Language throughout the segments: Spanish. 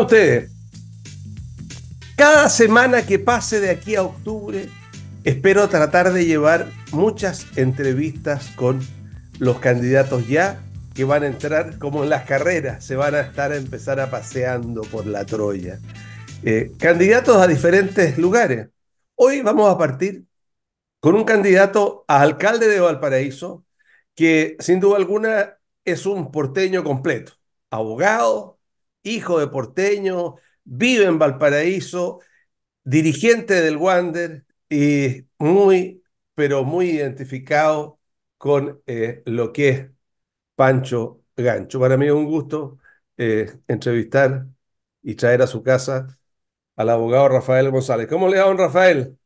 ustedes? Cada semana que pase de aquí a octubre, espero tratar de llevar muchas entrevistas con los candidatos ya que van a entrar como en las carreras, se van a estar a empezar a paseando por la Troya. Eh, candidatos a diferentes lugares. Hoy vamos a partir con un candidato a alcalde de Valparaíso que sin duda alguna es un porteño completo, abogado, hijo de porteño, vive en Valparaíso, dirigente del Wander y muy, pero muy identificado con eh, lo que es Pancho Gancho. Para mí es un gusto eh, entrevistar y traer a su casa al abogado Rafael González. ¿Cómo le va, don Rafael?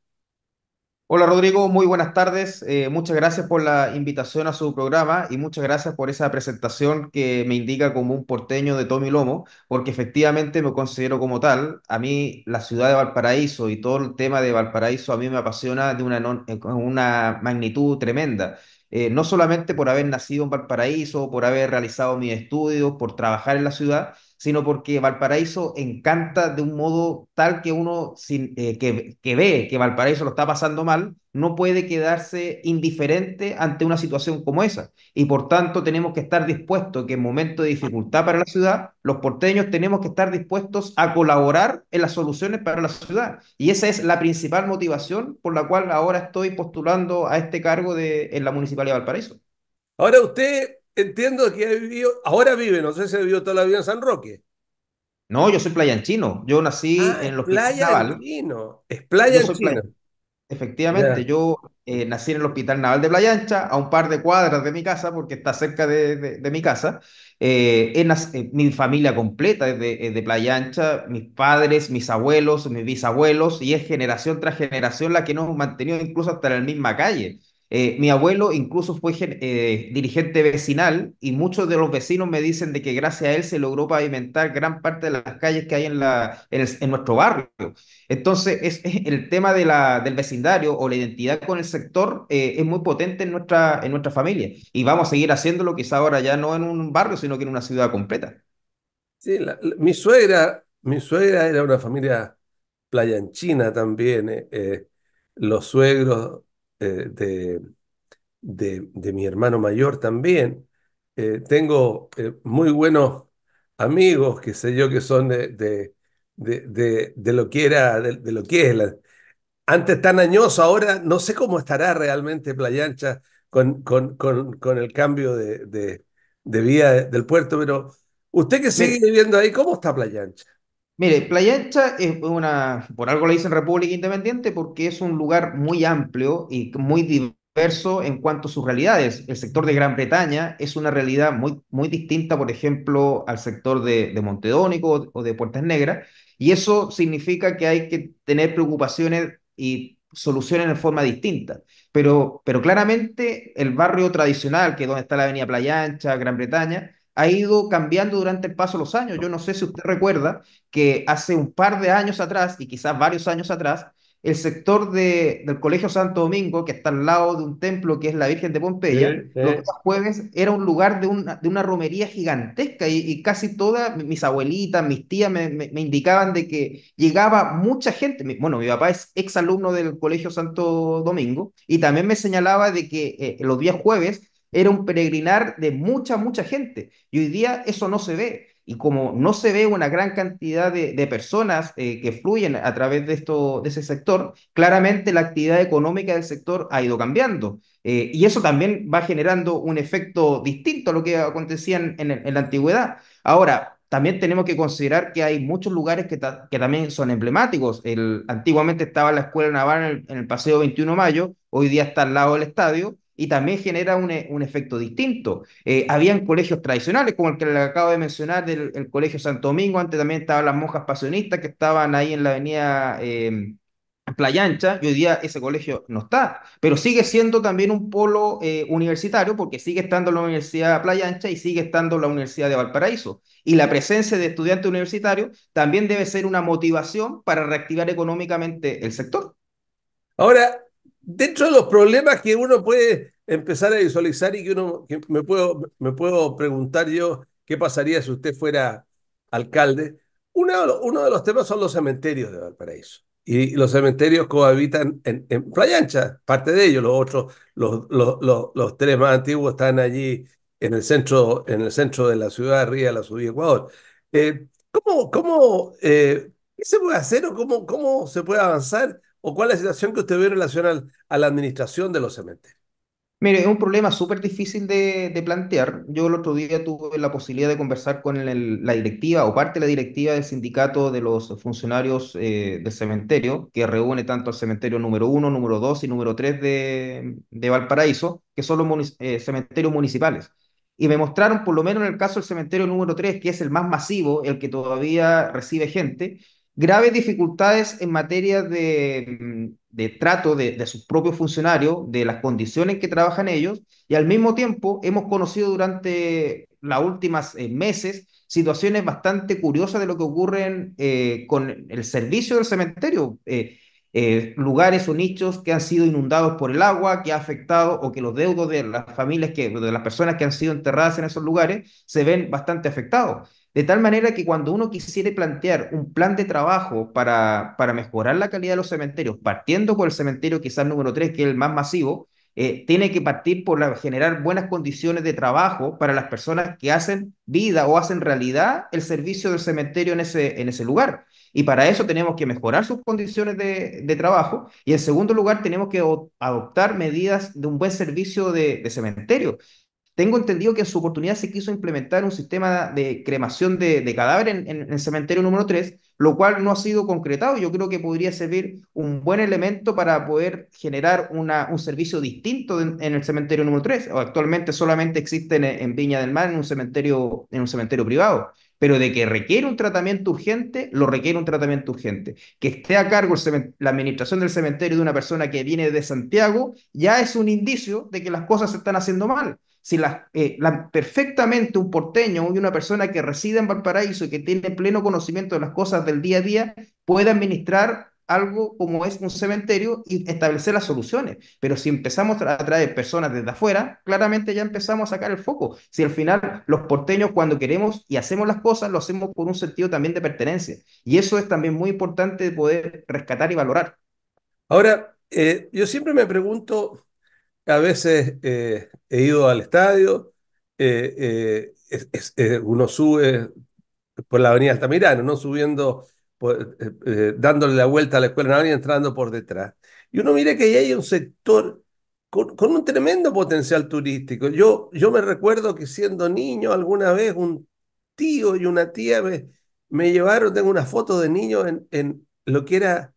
Hola Rodrigo, muy buenas tardes. Eh, muchas gracias por la invitación a su programa y muchas gracias por esa presentación que me indica como un porteño de Tommy Lomo, porque efectivamente me considero como tal. A mí la ciudad de Valparaíso y todo el tema de Valparaíso a mí me apasiona de una, eh, magnitud tremenda. Eh, no solamente por haber nacido en Valparaíso, por haber realizado mis estudios, por trabajar en la ciudad, sino porque Valparaíso encanta de un modo tal que uno eh, que, ve que Valparaíso lo está pasando mal, no puede quedarse indiferente ante una situación como esa. Y por tanto tenemos que estar dispuestos que en momentos de dificultad para la ciudad, los porteños tenemos que estar dispuestos a colaborar en las soluciones para la ciudad. Y esa es la principal motivación por la cual ahora estoy postulando a este cargo de, en la Municipalidad de Valparaíso. Ahora usted entiendo que ha vivido, ahora vive, no sé si ha vivido toda la vida en San Roque. No, yo soy playanchino. Yo nací ah, en los Playa Naval. Es playa Efectivamente, yo eh, nací en el Hospital Naval de Playa Ancha, a un par de cuadras de mi casa, porque está cerca de, de, mi casa. en, eh, eh, mi familia completa es de, de, Playa Ancha, mis padres, mis abuelos, mis bisabuelos, y es generación tras generación la que nos ha mantenido incluso hasta en la misma calle. Eh, mi abuelo incluso fue eh, dirigente vecinal y muchos de los vecinos me dicen de que gracias a él se logró pavimentar gran parte de las calles que hay en, la, en, nuestro barrio. Entonces, es, el tema de la, del vecindario o la identidad con el sector eh, es muy potente en nuestra, en nuestra familia y vamos a seguir haciéndolo quizá ahora ya no en un barrio, sino que en una ciudad completa. Sí, mi, suegra, mi suegra era una familia playanchina también. los suegros eh, de, de, mi hermano mayor también. Eh, tengo eh, muy buenos amigos, que sé yo, que son de, de, de, lo que era, de, lo que es. Antes tan añoso, ahora no sé cómo estará realmente Playancha con, con, con, con el cambio de, vía del puerto, pero usted que sigue viviendo ahí, ¿cómo está Playancha? Mire, Playa Ancha es una, por algo la dicen República Independiente, porque es un lugar muy amplio y muy diverso en cuanto a sus realidades. El sector de Gran Bretaña es una realidad muy, muy distinta, por ejemplo, al sector de, Montedónico o de Puertas Negras, y eso significa que hay que tener preocupaciones y soluciones de forma distinta. Pero, pero claramente el barrio tradicional, que es donde está la Avenida Playa Ancha, Gran Bretaña, ha ido cambiando durante el paso de los años. Yo no sé si usted recuerda que hace un par de años atrás, y quizás varios años atrás, el sector de, del Colegio Santo Domingo, que está al lado de un templo que es la Virgen de Pompeya, los jueves era un lugar de una, de una romería gigantesca y, casi todas mis abuelitas, mis tías me, me, indicaban de que llegaba mucha gente. Bueno, mi papá es ex-alumno del Colegio Santo Domingo y también me señalaba de que eh, los días jueves era un peregrinar de mucha, mucha gente. Y hoy día eso no se ve. Y como no se ve una gran cantidad de, personas eh, que fluyen a través de, esto, de ese sector, claramente la actividad económica del sector ha ido cambiando. Eh, y eso también va generando un efecto distinto a lo que acontecía en, la antigüedad. Ahora, también tenemos que considerar que hay muchos lugares que, también son emblemáticos. El, antiguamente estaba la Escuela Naval en el, en el Paseo 21 de Mayo, hoy día está al lado del estadio y también genera un, eh, un efecto distinto. Eh, habían colegios tradicionales, como el que le acabo de mencionar, del el Colegio Santo Domingo, antes también estaban las monjas pasionistas que estaban ahí en la avenida eh, Playa Ancha, y hoy día ese colegio no está, pero sigue siendo también un polo eh, universitario porque sigue estando la Universidad Playa Ancha y sigue estando la Universidad de Valparaíso. Y la presencia de estudiantes universitarios también debe ser una motivación para reactivar económicamente el sector. Ahora, dentro de los problemas que uno puede empezar a visualizar y que uno me, puedo, me puedo preguntar yo qué pasaría si usted fuera alcalde, uno, uno de los temas son los cementerios de Valparaíso. Y los cementerios cohabitan en, en Playa Ancha, parte de ellos, los otros, los, los, los, tres más antiguos están allí en el centro, en el centro de la ciudad, arriba de la subida Ecuador. Eh, ¿Cómo, cómo eh, ¿Qué se puede hacer o cómo, cómo se puede avanzar ¿O cuál es la situación que usted ve en relación a la administración de los cementerios? Mire, es un problema súper difícil de, de, plantear. Yo el otro día tuve la posibilidad de conversar con la directiva o parte de la directiva del sindicato de los funcionarios eh, del cementerio, que reúne tanto al cementerio número uno, número dos y número tres de, de, Valparaíso, que son los eh, cementerios municipales. Y me mostraron, por lo menos en el caso del cementerio número tres que es el más masivo, el que todavía recibe gente, graves dificultades en materia de, mm, de trato de, de, sus propios funcionarios, de las condiciones en que trabajan ellos, y al mismo tiempo hemos conocido durante las últimas eh, meses situaciones bastante curiosas de lo que ocurren eh, con el servicio del cementerio. Eh, eh, lugares o nichos que han sido inundados por el agua, que ha afectado o que los deudos de las familias, que, de las personas que han sido enterradas en esos lugares, se ven bastante afectados. De tal manera que cuando uno quisiera plantear un plan de trabajo para, para mejorar la calidad de los cementerios, partiendo por el cementerio quizás número 3, que es el más masivo, eh, tiene que partir por generar buenas condiciones de trabajo para las personas que hacen vida o hacen realidad el servicio del cementerio en ese, en ese lugar. Y para eso tenemos que mejorar sus condiciones de, trabajo. Y en segundo lugar, tenemos que adoptar medidas de un buen servicio de, de cementerio. Tengo entendido que en su oportunidad se quiso implementar un sistema de cremación de, cadáveres cadáver en, el cementerio número 3, lo cual no ha sido concretado. Yo creo que podría servir un buen elemento para poder generar un servicio distinto en, el cementerio número 3. O actualmente solamente existe en, Viña del Mar en un cementerio, en un cementerio privado. Pero de que requiere un tratamiento urgente, lo requiere un tratamiento urgente. Que esté a cargo la administración del cementerio de una persona que viene de Santiago, ya es un indicio de que las cosas se están haciendo mal. Si eh, perfectamente un porteño y una persona que reside en Valparaíso y que tiene pleno conocimiento de las cosas del día a día puede administrar algo como es un cementerio y establecer las soluciones. Pero si empezamos a traer personas desde afuera, claramente ya empezamos a sacar el foco. Si al final los porteños cuando queremos y hacemos las cosas, lo hacemos con un sentido también de pertenencia. Y eso es también muy importante poder rescatar y valorar. Ahora, eh, yo siempre me pregunto, a veces eh, he ido al estadio, eh, eh, uno sube por la avenida Altamirano, ¿no? Subiendo, dándole la vuelta a la escuela y entrando por detrás. Y uno mira que ahí hay un sector con, un tremendo potencial turístico. Yo, yo me recuerdo que siendo niño alguna vez un tío y una tía me, llevaron, tengo una foto de niño en, en lo que era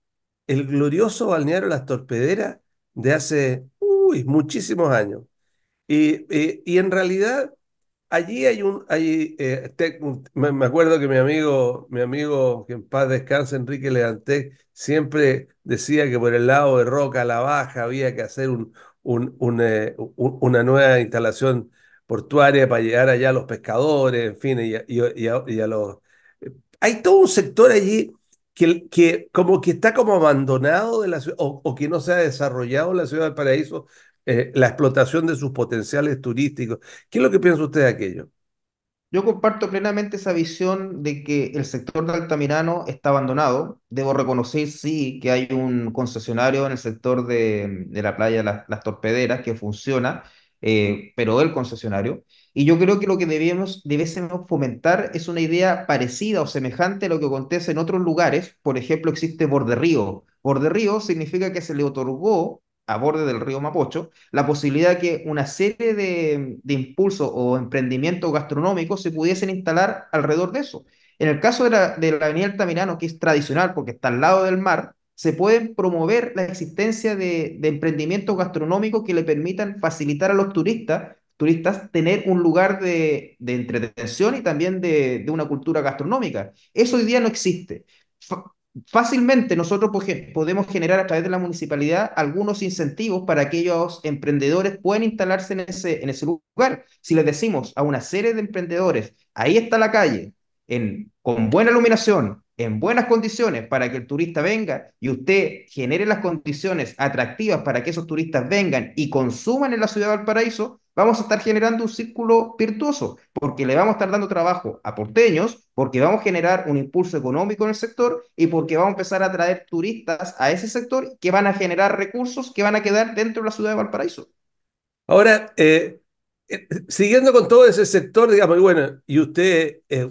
el glorioso balneario Las Torpederas de hace muchísimos años. Y, en realidad allí hay un, hay eh, me, acuerdo que mi amigo, mi amigo, que en paz descanse, Enrique Leganté, siempre decía que por el lado de Roca la Baja había que hacer un, eh, una nueva instalación portuaria para llegar allá a los pescadores, en fin, y, y a los... Eh, hay todo un sector allí que, que como que está como abandonado de la o, o, que no se ha desarrollado la ciudad del paraíso, eh, la explotación de sus potenciales turísticos. ¿Qué es lo que piensa usted de aquello? Yo comparto plenamente esa visión de que el sector de Altamirano está abandonado. Debo reconocer, sí, que hay un concesionario en el sector de, de la playa Las Torpederas que funciona, eh, pero del concesionario. Y yo creo que lo que debemos, fomentar es una idea parecida o semejante a lo que acontece en otros lugares. Por ejemplo, existe Borde Río. Borde Río significa que se le otorgó a borde del río Mapocho, la posibilidad de que una serie de, de impulsos o emprendimientos gastronómicos se pudiesen instalar alrededor de eso. En el caso de la, de la avenida Altamirano, que es tradicional porque está al lado del mar, se pueden promover la existencia de, emprendimientos gastronómicos que le permitan facilitar a los turistas, turistas tener un lugar de, entretención y también de, una cultura gastronómica. Eso hoy día no existe. fácilmente nosotros podemos generar a través de la municipalidad algunos incentivos para que aquellos emprendedores puedan instalarse en ese, lugar. Si les decimos a una serie de emprendedores, ahí está la calle, con buena iluminación, en buenas condiciones para que el turista venga y usted genere las condiciones atractivas para que esos turistas vengan y consuman en la ciudad de Valparaíso, vamos a estar generando un círculo virtuoso, porque le vamos a estar dando trabajo a porteños, porque vamos a generar un impulso económico en el sector y porque vamos a empezar a atraer turistas a ese sector que van a generar recursos que van a quedar dentro de la ciudad de Valparaíso. Ahora, eh, eh, eh, siguiendo con todo ese sector, digamos, y bueno, y usted es,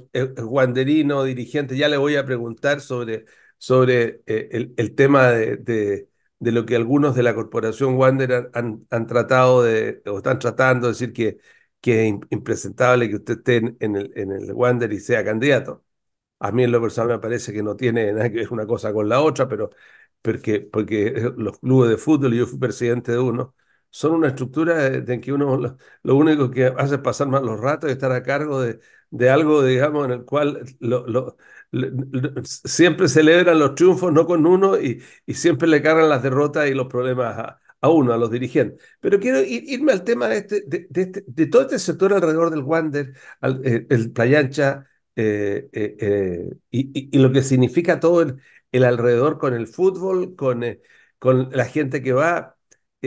dirigente, ya le voy a preguntar sobre, sobre eh, el, tema de, lo que algunos de la corporación Wander han, tratado de, o están tratando de decir que, que es impresentable que usted esté en, el, en el Wander y sea candidato. A mí en lo personal me parece que no tiene nada que ver una cosa con la otra, pero porque, porque los clubes de fútbol, yo fui presidente de uno, son una estructura en que uno lo, único que hace es pasar más los ratos y estar a cargo de, algo, digamos, en el cual lo, siempre celebran los triunfos, no con uno, y, y, siempre le cargan las derrotas y los problemas a, uno, a los dirigentes. Pero quiero irme al tema de, este, de, de, este, todo este sector alrededor del Wander, eh, el, Playancha, eh, eh, y, lo que significa todo el, el, alrededor con el fútbol, con, con la gente que va,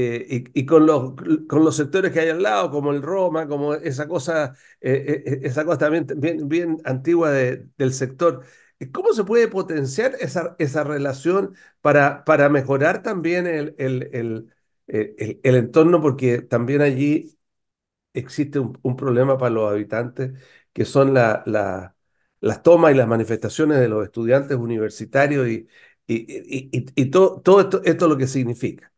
eh, y, con, los, con los sectores que hay al lado, como el Roma, como esa cosa, eh, eh, esa cosa también bien, bien antigua del sector. ¿Cómo se puede potenciar esa, esa relación para, para mejorar también el, el, el, entorno? Porque también allí existe un, problema para los habitantes, que son la, las tomas y las manifestaciones de los estudiantes universitarios y, y, todo, todo esto, esto lo que significa.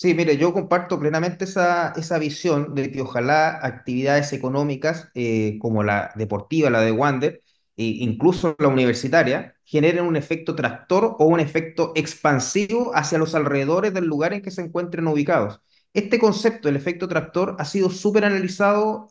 Sí, mire, yo comparto plenamente esa, visión de que ojalá actividades económicas eh, como la deportiva, la de Wander, e incluso la universitaria, generen un efecto tractor o un efecto expansivo hacia los alrededores del lugar en que se encuentren ubicados. Este concepto, el efecto tractor, ha sido súper analizado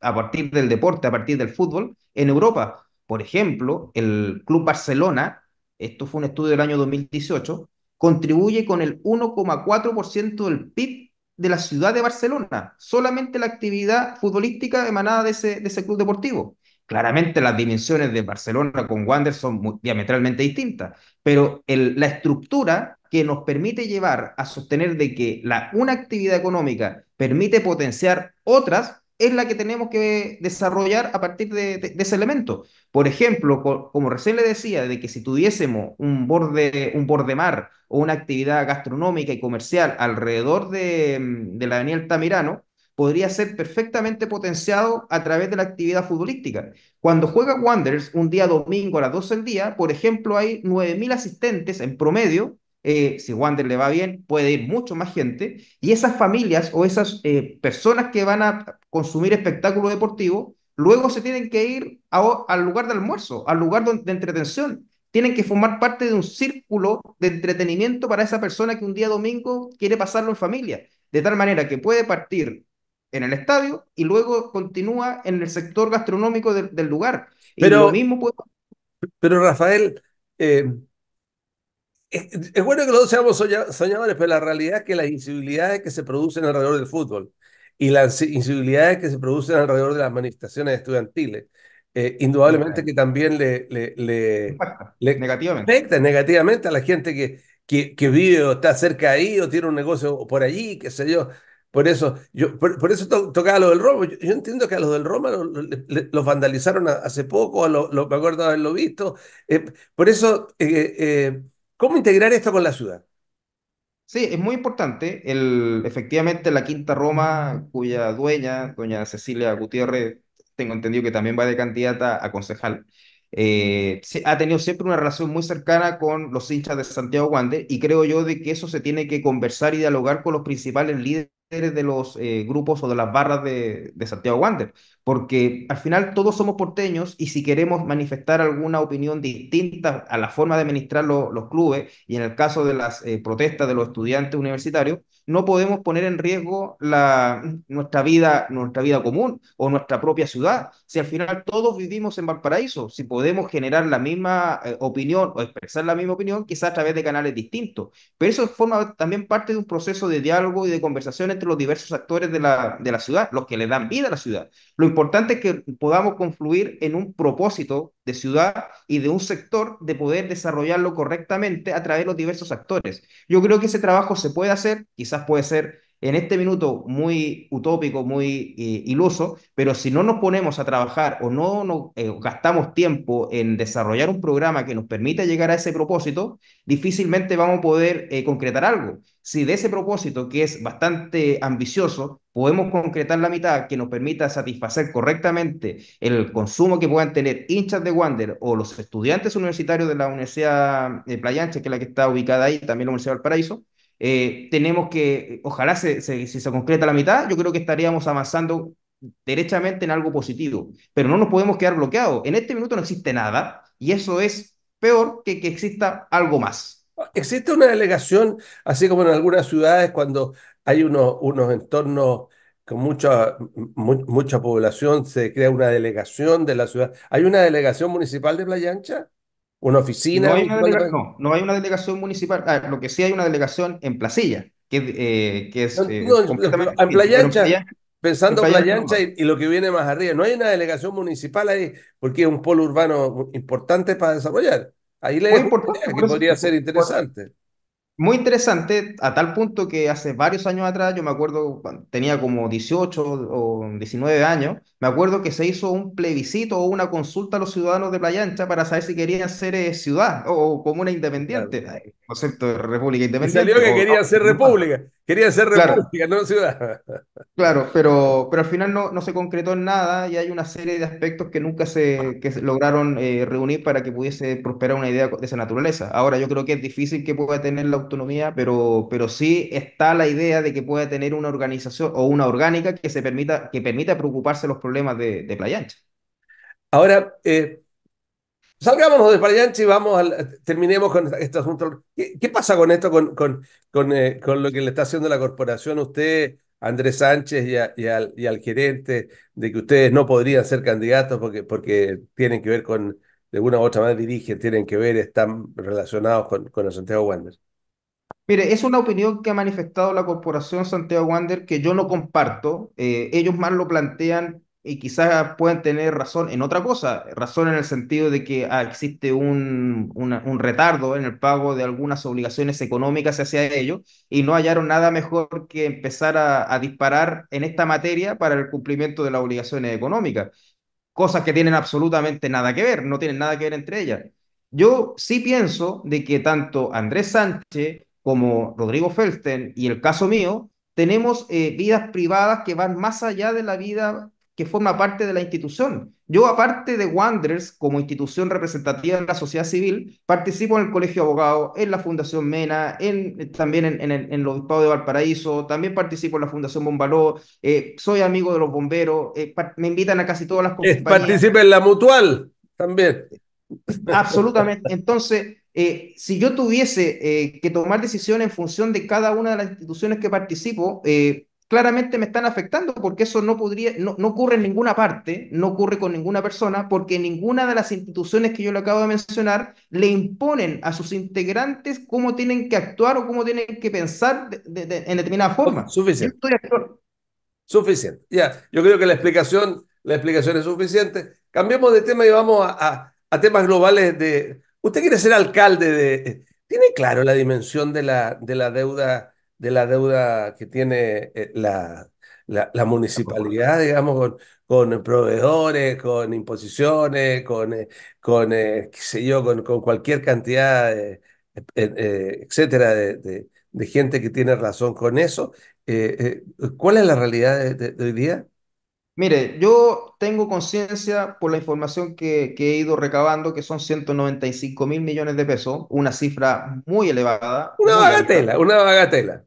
a partir del deporte, a partir del fútbol, en Europa. Por ejemplo, el Club Barcelona, esto fue un estudio del año 2018, contribuye con el 1,4% del PIB de la ciudad de Barcelona, solamente la actividad futbolística emanada de ese, club deportivo. Claramente las dimensiones de Barcelona con Wander son diametralmente distintas, pero la estructura que nos permite llevar a sostener de que la, una actividad económica permite potenciar otras, es la que tenemos que desarrollar a partir de, ese elemento. Por ejemplo, como recién le decía, de que si tuviésemos un borde, un borde mar o una actividad gastronómica y comercial alrededor de, la avenida Tamirano, podría ser perfectamente potenciado a través de la actividad futbolística. Cuando juega Wanderers un día domingo a las 12 del día, por ejemplo, hay 9.000 asistentes en promedio eh, si Wanderers le va bien, puede ir mucho más gente, y esas familias o esas eh, personas que van a consumir espectáculos deportivo, luego se tienen que ir al lugar de almuerzo, al lugar de entretención. Tienen que formar parte de un círculo de entretenimiento para esa persona que un día domingo quiere pasarlo en familia. De tal manera que puede partir en el estadio y luego continúa en el sector gastronómico del lugar. Pero, lo mismo pero Rafael, eh, es, bueno que los seamos soñadores, pero la realidad es que las incivilidades que se producen alrededor del fútbol, y las incivilidades que se producen alrededor de las manifestaciones estudiantiles. Eh, indudablemente que también le, le, le, negativamente. afecta negativamente a la gente que, que, vive o está cerca ahí o tiene un negocio por allí, qué sé yo. Por eso, yo, por, eso tocaba lo del Roma. Yo, entiendo que a los del Roma los, vandalizaron hace poco, me acuerdo haberlo visto. Eh, por eso, eh, ¿cómo integrar esto con la ciudad? Sí, es muy importante. El, efectivamente, la Quinta Roma, cuya dueña, doña Cecilia Gutiérrez, tengo entendido que también va de candidata a concejal, eh, ha tenido siempre una relación muy cercana con los hinchas de Santiago Wander y creo yo de que eso se tiene que conversar y dialogar con los principales líderes de los eh, grupos o de las barras de, Santiago Wander, porque al final todos somos porteños y si queremos manifestar alguna opinión distinta a la forma de administrar los clubes y en el caso de las eh, protestas de los estudiantes universitarios, no podemos poner en riesgo la, nuestra, vida, nuestra vida común o nuestra propia ciudad. Si al final todos vivimos en Valparaíso, si podemos generar la misma eh, opinión o expresar la misma opinión, quizás a través de canales distintos. Pero eso forma también parte de un proceso de diálogo y de conversación entre los diversos actores de la, de la ciudad, los que le dan vida a la ciudad. Lo importante es que podamos confluir en un propósito de ciudad y de un sector de poder desarrollarlo correctamente a través de los diversos actores. Yo creo que ese trabajo se puede hacer, quizás puede ser en este minuto muy utópico, muy eh, iluso, pero si no nos ponemos a trabajar o no eh, gastamos tiempo en desarrollar un programa que nos permita llegar a ese propósito, difícilmente vamos a poder eh, concretar algo. Si de ese propósito, que es bastante ambicioso, podemos concretar la mitad que nos permita satisfacer correctamente el consumo que puedan tener hinchas de Wander o los estudiantes universitarios de la Universidad de Playa que es la que está ubicada ahí, también la Universidad del Paraíso, eh, tenemos que, ojalá se, se, si se concreta la mitad, yo creo que estaríamos avanzando derechamente en algo positivo, pero no nos podemos quedar bloqueados. En este minuto no existe nada y eso es peor que que exista algo más. Existe una delegación, así como en algunas ciudades cuando hay unos, unos entornos con mucha, mucha población, se crea una delegación de la ciudad. ¿Hay una delegación municipal de Playa Ancha? una oficina. No hay una, delegación, municipal, ah, lo que sí hay una delegación en Placilla, que, eh, que es... Eh, en Playa pensando en Playa y, lo que viene más arriba, no hay una delegación municipal ahí, porque es un polo urbano importante para desarrollar. Ahí le que podría ser interesante muy interesante, a tal punto que hace varios años atrás, yo me acuerdo, tenía como 18 o 19 años, me acuerdo que se hizo un plebiscito o una consulta a los ciudadanos de Playa Ancha para saber si querían ser eh, ciudad o, comuna independiente. concepto de república independiente. salió que querían quería ser república. Quería ser república, no ciudad. Claro, pero, pero al final no, no, se concretó en nada y hay una serie de aspectos que nunca se, lograron eh, reunir para que pudiese prosperar una idea de esa naturaleza. Ahora, yo creo que es difícil que pueda tener la autonomía, pero, pero sí está la idea de que pueda tener una organización o una orgánica que, se permita, que permita preocuparse los problemas de, de Playa Ancha. Ahora, eh, Salgamos de Parianchi y vamos al, terminemos con este asunto. ¿Qué, pasa con esto, con, con, eh, con, lo que le está haciendo la corporación a usted, Andrés Sánchez, y, al, gerente, de que ustedes no podrían ser candidatos porque, porque tienen que ver con, de alguna u otra manera dirigen, tienen que ver, están relacionados con, Santiago Wander? Mire, es una opinión que ha manifestado la corporación Santiago Wander que yo no comparto. Eh, ellos más lo plantean y quizás puedan tener razón en otra cosa, razón en el sentido de que ah, existe un, un, retardo en el pago de algunas obligaciones económicas hacia ellos y no hallaron nada mejor que empezar a, disparar en esta materia para el cumplimiento de las obligaciones económicas, cosas que tienen absolutamente nada que ver, no tienen nada que ver entre ellas. Yo sí pienso de que tanto Andrés Sánchez como Rodrigo Felten y el caso mío, tenemos eh, vidas privadas que van más allá de la vida que forma parte de la institución. Yo, aparte de Wanderers, como institución representativa de la sociedad civil, participo en el Colegio de Abogados, en la Fundación Mena, en, eh, también en, en, el, de Valparaíso, también participo en la Fundación Bombaló, eh, soy amigo de los bomberos, eh, me invitan a casi todas las compañías. en la Mutual también. Absolutamente. Entonces, si yo tuviese que tomar decisiones en función de cada una de las instituciones que participo, claramente me están afectando porque eso no podría, no, ocurre en ninguna parte, no ocurre con ninguna persona, porque ninguna de las instituciones que yo le acabo de mencionar le imponen a sus integrantes cómo tienen que actuar o cómo tienen que pensar en determinada forma. Suficiente. Suficiente. Ya, yo creo que la explicación, la explicación es suficiente. Cambiemos de tema y vamos a, temas globales de... Usted quiere ser alcalde de... ¿Tiene claro la dimensión de la, de la deuda? de la deuda que tiene eh, la, la, municipalidad, digamos, con, proveedores, con imposiciones, con, eh, con eh, qué sé yo, con, cualquier cantidad, eh, etcétera, de, gente que tiene razón con eso. ¿Cuál es la realidad de, hoy día? Mire, yo tengo conciencia por la información que, he ido recabando, que son 195 mil millones de pesos, una cifra muy elevada. Una bagatela, una bagatela.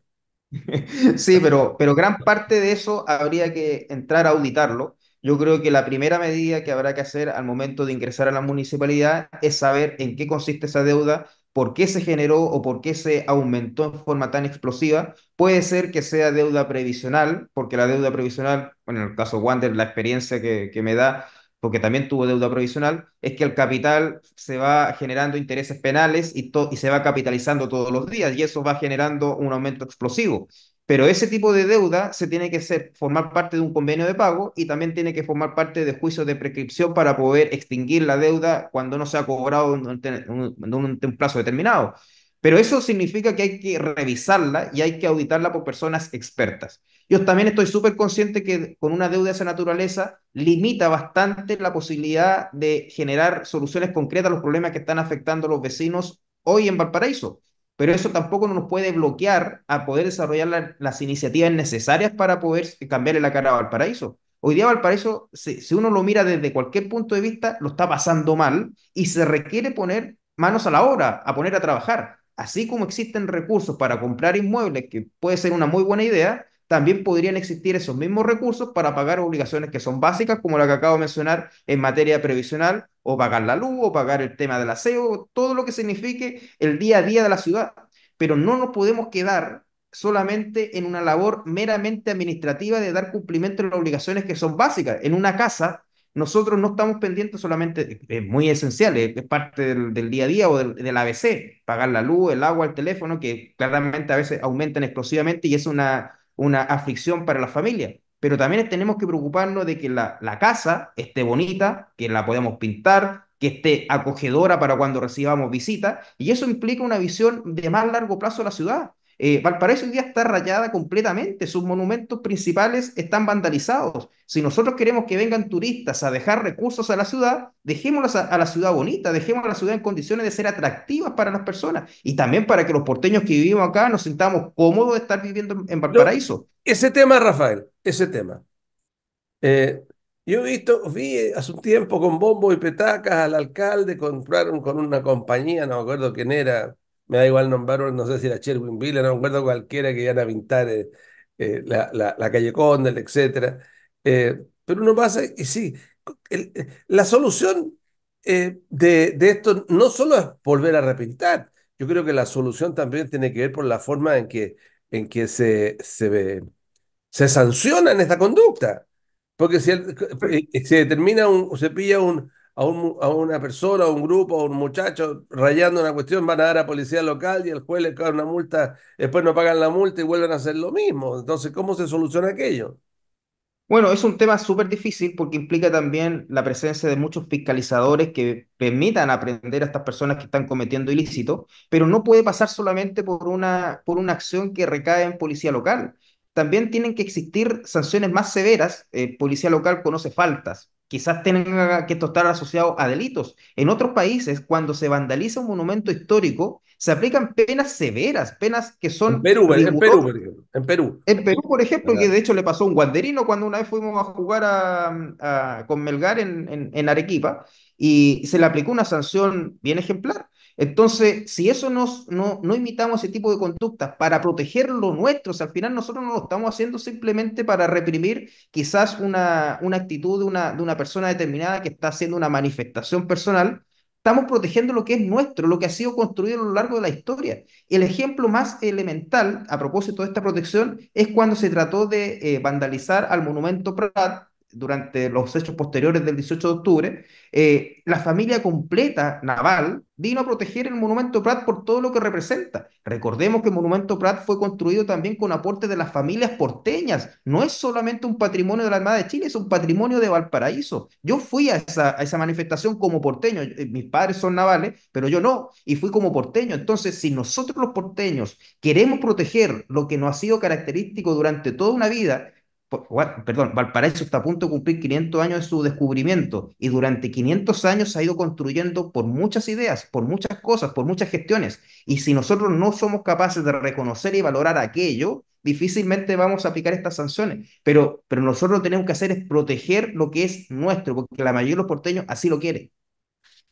Sí, pero, pero gran parte de eso habría que entrar a auditarlo. Yo creo que la primera medida que habrá que hacer al momento de ingresar a la municipalidad es saber en qué consiste esa deuda, por qué se generó o por qué se aumentó en forma tan explosiva. Puede ser que sea deuda previsional, porque la deuda previsional, en el caso Wander, la experiencia que me da porque también tuvo deuda provisional, es que el capital se va generando intereses penales y, se va capitalizando todos los días y eso va generando un aumento explosivo. Pero ese tipo de deuda se tiene que formar parte de un convenio de pago y también tiene que formar parte de juicios de prescripción para poder extinguir la deuda cuando no se ha cobrado en un, plazo determinado. Pero eso significa que hay que revisarla y hay que auditarla por personas expertas. Yo también estoy súper consciente que con una deuda de esa naturaleza limita bastante la posibilidad de generar soluciones concretas a los problemas que están afectando a los vecinos hoy en Valparaíso. Pero eso tampoco nos puede bloquear a poder desarrollar las iniciativas necesarias para poder cambiarle la cara a Valparaíso. Hoy día Valparaíso, si uno lo mira desde cualquier punto de vista, lo está pasando mal y se requiere poner manos a la obra, a poner a trabajar. Así como existen recursos para comprar inmuebles, que puede ser una muy buena idea, también podrían existir esos mismos recursos para pagar obligaciones que son básicas, como la que acabo de mencionar en materia previsional, o pagar la luz, o pagar el tema del aseo, todo lo que signifique el día a día de la ciudad. Pero no nos podemos quedar solamente en una labor meramente administrativa de dar cumplimiento a las obligaciones que son básicas. En una casa, nosotros no estamos pendientes solamente, es muy esencial, es parte del, día a día o del, del, ABC, pagar la luz, el agua, el teléfono, que claramente a veces aumentan explosivamente y es una una aflicción para la familia. Pero también tenemos que preocuparnos de que la, la casa esté bonita, que la podamos pintar, que esté acogedora para cuando recibamos visitas. Y eso implica una visión de más largo plazo de la ciudad. Eh, Valparaíso hoy día está rayada completamente, sus monumentos principales están vandalizados. Si nosotros queremos que vengan turistas a dejar recursos a la ciudad, dejémoslas a, la ciudad bonita, dejemos a la ciudad en condiciones de ser atractivas para las personas y también para que los porteños que vivimos acá nos sintamos cómodos de estar viviendo en, Valparaíso. ese tema, Rafael, ese tema. Eh, yo he visto, vi eh, hace un tiempo con bombo y petacas al alcalde, compraron con una compañía, no me acuerdo quién era, me da igual nombrar, no sé si era Cherwinville, no me acuerdo cualquiera que iban a pintar eh, eh, la, calle Condel, etc. Eh, pero uno pasa y sí, la solución de, esto no solo es volver a repintar, yo creo que la solución también tiene que ver por la forma en que, en que se, se, se sanciona en esta conducta. Porque si, se determina, un, se pilla un, a, una persona, a un grupo, a un muchacho rayando una cuestión, van a dar a policía local y el juez le cae una multa, después no pagan la multa y vuelven a hacer lo mismo. Entonces, ¿cómo se soluciona aquello? Bueno, es un tema súper difícil porque implica también la presencia de muchos fiscalizadores que permitan aprender a estas personas que están cometiendo ilícito, pero no puede pasar solamente por una, por una acción que recae en policía local. También tienen que existir sanciones más severas. Eh, policía local conoce faltas, quizás tenga que estar asociado a delitos. En otros países, cuando se vandaliza un monumento histórico, se aplican penas severas, penas que son... En Perú, en Perú, en Perú. por ejemplo, que de hecho le pasó a un guanderino cuando una vez fuimos a jugar a, con Melgar en, en, Arequipa y se le aplicó una sanción bien ejemplar. Entonces, si eso nos, no, no imitamos ese tipo de conductas para proteger lo nuestro, al final nosotros no lo estamos haciendo simplemente para reprimir quizás una, una actitud de una, de una persona determinada que está haciendo una manifestación personal, Estamos protegiendo lo que es nuestro, lo que ha sido construido a lo largo de la historia. El ejemplo más elemental a propósito de esta protección es cuando se trató de eh, vandalizar al monumento Prat durante los hechos posteriores del 18 de octubre, eh, la familia completa naval vino a proteger el Monumento Prat por todo lo que representa. Recordemos que el Monumento Prat fue construido también con aportes de las familias porteñas. No es solamente un patrimonio de la Armada de Chile, es un patrimonio de Valparaíso. Yo fui a esa, a esa manifestación como porteño. Eh, mis padres son navales, pero yo no, y fui como porteño. Entonces, si nosotros los porteños queremos proteger lo que nos ha sido característico durante toda una vida, perdón, Valparaíso está a punto de cumplir 500 años de su descubrimiento y durante 500 años se ha ido construyendo por muchas ideas, por muchas cosas, por muchas gestiones. Y si nosotros no somos capaces de reconocer y valorar aquello, difícilmente vamos a aplicar estas sanciones. Pero, pero nosotros lo que tenemos que hacer es proteger lo que es nuestro, porque la mayoría de los porteños así lo quiere.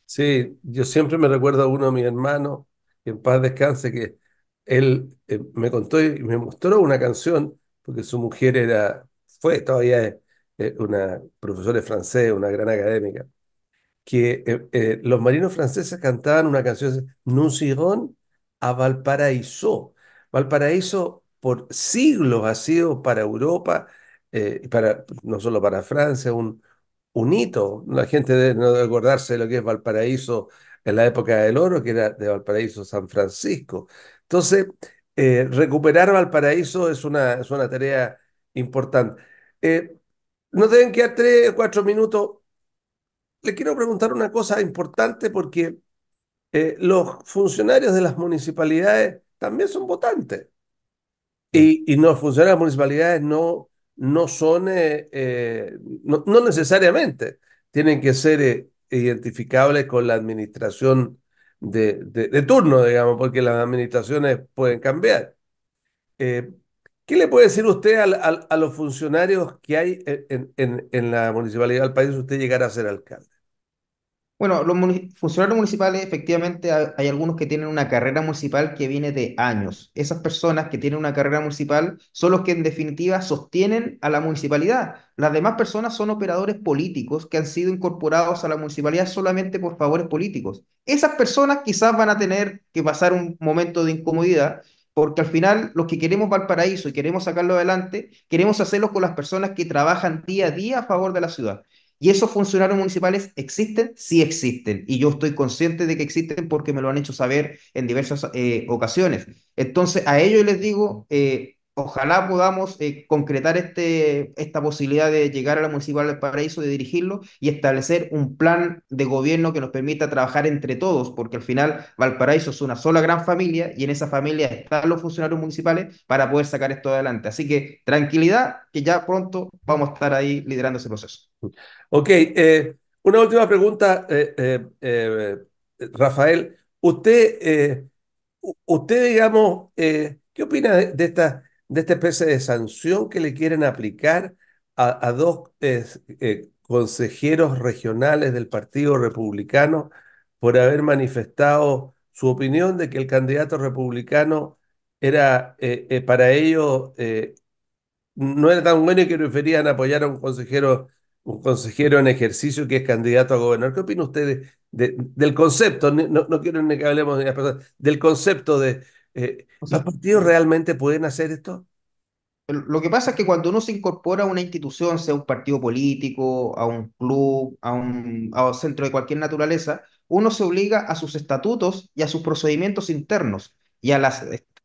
Sí, yo siempre me recuerdo a uno de mis hermanos, que en paz descanse, que él eh, me contó y me mostró una canción porque su mujer era fue todavía eh, una profesora de francés, una gran académica, que eh, eh, los marinos franceses cantaban una canción, Nuncirón a Valparaíso. Valparaíso por siglos ha sido para Europa, para, no solo para Francia, un, hito. La gente debe no acordarse de lo que es Valparaíso en la época del oro, que era de Valparaíso San Francisco. Entonces, recuperar Valparaíso es una, es una tarea importante. Eh, no deben quedar tres o cuatro minutos. Le quiero preguntar una cosa importante porque eh, los funcionarios de las municipalidades también son votantes. Y, y los funcionarios de las municipalidades no, no son, eh, no, necesariamente tienen que ser identificables con la administración de, turno, digamos, porque las administraciones pueden cambiar. Eh, ¿Qué le puede decir usted a los funcionarios que hay en, la municipalidad del país si usted llegara a ser alcalde? Bueno, los funcionarios municipales, efectivamente, hay, algunos que tienen una carrera municipal que viene de años. Esas personas que tienen una carrera municipal son los que en definitiva sostienen a la municipalidad. Las demás personas son operadores políticos que han sido incorporados a la municipalidad solamente por favores políticos. Esas personas quizás van a tener que pasar un momento de incomodidad, porque al final, los que queremos Valparaíso y queremos sacarlo adelante, queremos hacerlo con las personas que trabajan día a día a favor de la ciudad. Y esos funcionarios municipales existen, sí existen. Y yo estoy consciente de que existen porque me lo han hecho saber en diversas eh, ocasiones. Entonces, a ellos les digo, eh, ojalá podamos eh, concretar este, esta posibilidad de llegar a la Municipal del Paraíso, de dirigirlo y establecer un plan de gobierno que nos permita trabajar entre todos, porque al final Valparaíso es una sola gran familia y en esa familia están los funcionarios municipales para poder sacar esto adelante. Así que tranquilidad, que ya pronto vamos a estar ahí liderando ese proceso. Ok, eh, una última pregunta, eh, Rafael. Usted, usted digamos, ¿qué opina de esta de esta especie de sanción que le quieren aplicar a, dos eh, consejeros regionales del Partido Republicano por haber manifestado su opinión de que el candidato republicano era eh, eh, para ellos no era tan bueno y que preferían apoyar a un consejero, un consejero en ejercicio que es candidato a gobernar. ¿Qué opina ustedes del concepto? No, no quiero que hablemos de las personas, del concepto de, eh, sea, ¿Los partidos realmente pueden hacer esto? Lo que pasa es que cuando uno se incorpora a una institución, sea un partido político, a un club, a un, centro de cualquier naturaleza, uno se obliga a sus estatutos y a sus procedimientos internos y a las,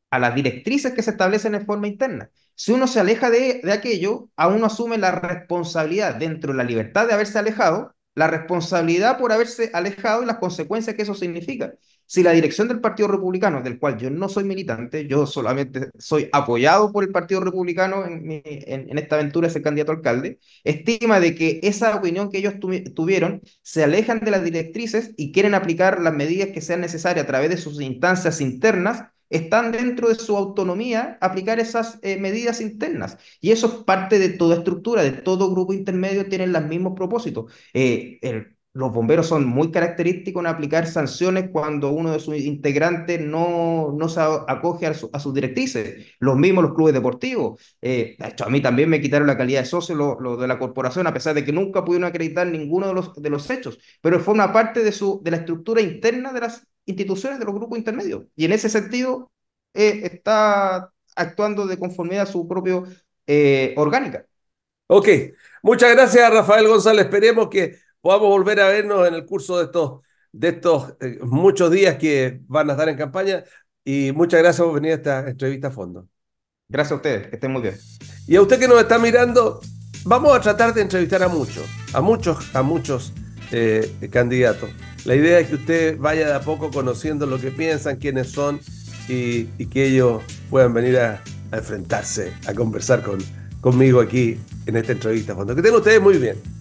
a las directrices que se establecen en forma interna. Si uno se aleja de, de aquello, a uno asume la responsabilidad dentro de la libertad de haberse alejado, la responsabilidad por haberse alejado y las consecuencias que eso significa. Si la dirección del Partido Republicano, del cual yo no soy militante, yo solamente soy apoyado por el Partido Republicano en, en, esta aventura de ser candidato alcalde, estima de que esa opinión que ellos tuvieron se alejan de las directrices y quieren aplicar las medidas que sean necesarias a través de sus instancias internas están dentro de su autonomía aplicar esas eh, medidas internas. Y eso es parte de toda estructura, de todo grupo intermedio, tienen los mismos propósitos. Eh, el los bomberos son muy característicos en aplicar sanciones cuando uno de sus integrantes no, no se acoge a, sus directrices. Los mismos los clubes deportivos. Eh, de hecho, a mí también me quitaron la calidad de socio de la corporación, a pesar de que nunca pudieron acreditar ninguno de los, de los hechos. Pero forma parte de, su, de la estructura interna de las instituciones de los grupos intermedios. Y en ese sentido eh, está actuando de conformidad a su propio eh, orgánica. Ok, muchas gracias Rafael González. Esperemos que a volver a vernos en el curso de estos, de estos eh, muchos días que van a estar en campaña. Y muchas gracias por venir a esta entrevista a fondo. Gracias a ustedes, estén muy bien. Y a usted que nos está mirando, vamos a tratar de entrevistar a muchos, a muchos, a muchos eh, candidatos. La idea es que usted vaya de a poco conociendo lo que piensan, quiénes son y, que ellos puedan venir a, enfrentarse, a conversar con, conmigo aquí en esta entrevista. a fondo que tengan ustedes muy bien.